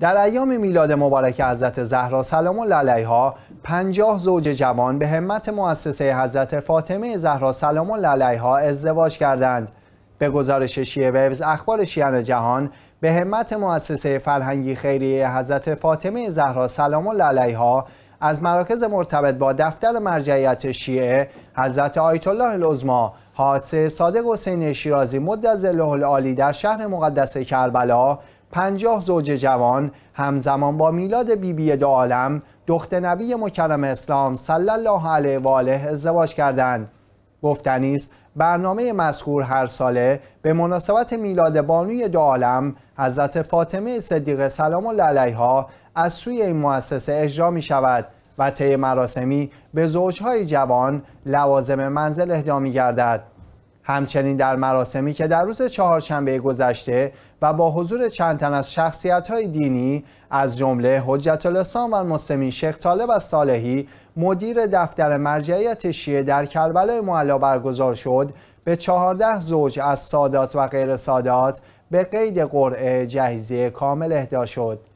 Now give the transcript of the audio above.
در ایام میلاد مبارک حضرت زهرا سلام الله علیها پنجاه زوج جوان به همت مؤسسه حضرت فاطمه زهرا سلام الله علیها ازدواج کردند به گزارش شیعه ویوز اخبار شیعه جهان به همت مؤسسه فرهنگی خیریه حضرت فاطمه زهرا سلام الله علیها از مراکز مرتبط با دفتر مرجعیت شیعه حضرت آیت الله العظما حادثه صادق حسین شیرازی مدظله العالی در شهر مقدس کربلا پنجاه زوج جوان همزمان با میلاد بیبی بی دو دخت نبی مکرم اسلام صلی الله علیه و آله ازدواج کردند گفتنی است برنامه مذکور هر ساله به مناسبت میلاد بانوی دو حضرت فاطمه صدیقه سلام الله علیها از سوی این مؤسسه اجرا می شود و طی مراسمی به زوجهای جوان لوازم منزل اهدا می گردد همچنین در مراسمی که در روز چهارشنبه گذشته و با حضور چند تن از های دینی از جمله حجت الاسلام و مسلمین شیخ طالب و صالحی مدیر دفتر مرجعیت شیعه در کربلای معلا برگزار شد به چهارده زوج از سادات و غیر سادات به قید قرعه جهیزیه کامل اهدا شد